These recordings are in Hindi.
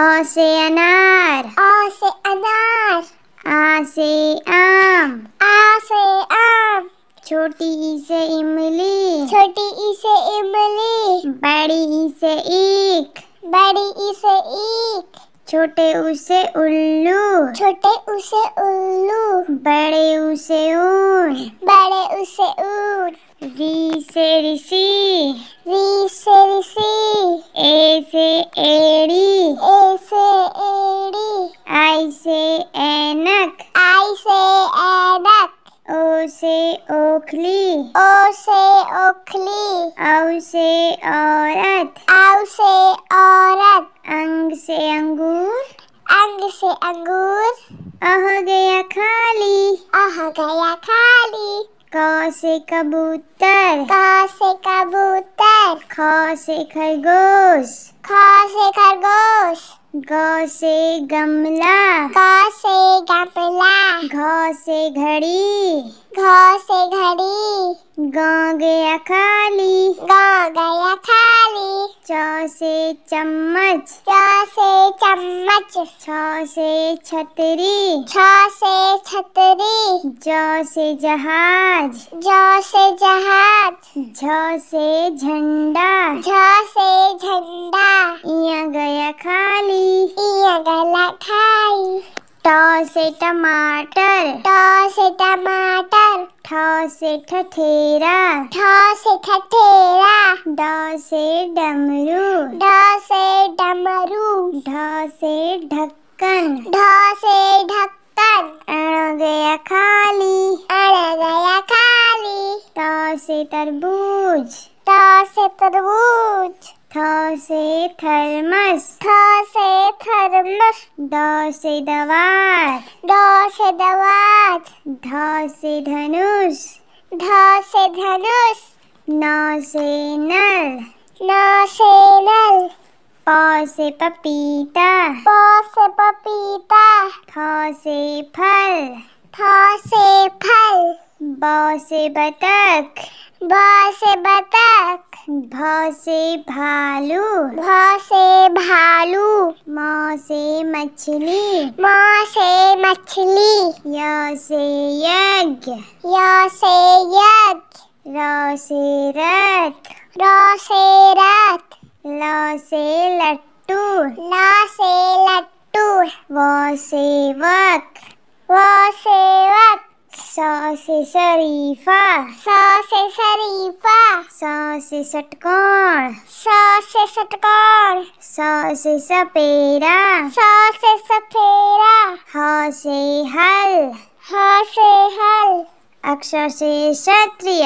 अ से अनार अ से अनार आ से आम आ से आम छोटी ई से इमली छोटी ई से इमली बड़ी ई से ईख बड़ी ई से ईख छोटे उसे उल्लू छोटे उसे उल्लू बड़े उसे ऊन बड़े उसे ऊन री से ऋषि ओखली ओ से ओखली औ से औरत औ से औरत अंग से अंगूर अंग से अंगूर अह गया खाली अह गया खाली क से कबूतर क से कबूतर ख से खरगोश ख से खरगोश ग से गमला ग से गमला घ से घ गाँव गया खाली गाँव गया खाली चौ से चम्मच चौ से चम्मच छ से छतरी छ से छतरी जौ से जहाज जौ से जहाज झ से झंडा झ से झंडा यहाँ गया खाली यहाँ गला खाई टॉ से टमाटर टॉ से टमाटर ठ से ठठेरा ठ से ठठेरा ड से डमरू ड से डमरू ढ से ढक्कन ढ से ढक्कन अड़ गया खाली अड़ गया खाली त से तरबूज थ से तरबूज थ से थर्मस थ से थर्मस द से दवात द से दवात ध से धनुष ध से धनुष न से नल न से नल प से पपीता प से पपीता फ से फल फ से फल ब से बतख से बतख भ से भालू भ से भालू माँ से मछली माँ से मछली य से यज्ञ य से यज्ञ र से रथ र से रथ ल से लट्टू ल से लट्टू व से वक व से वक सौ से शरीफा सौ से शरीफा सौ से षटकोण सौ से षटकोण सौ से सपेरा सौ से सफेरा ह से हल ह से हल अक्षर से क्षत्रिय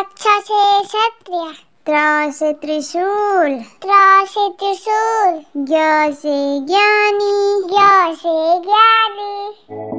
अक्षर से क्षत्रिय त्र से त्रिशूल त्र से त्रिशूल ज्ञ से ज्ञानी ज्ञ से ज्ञानी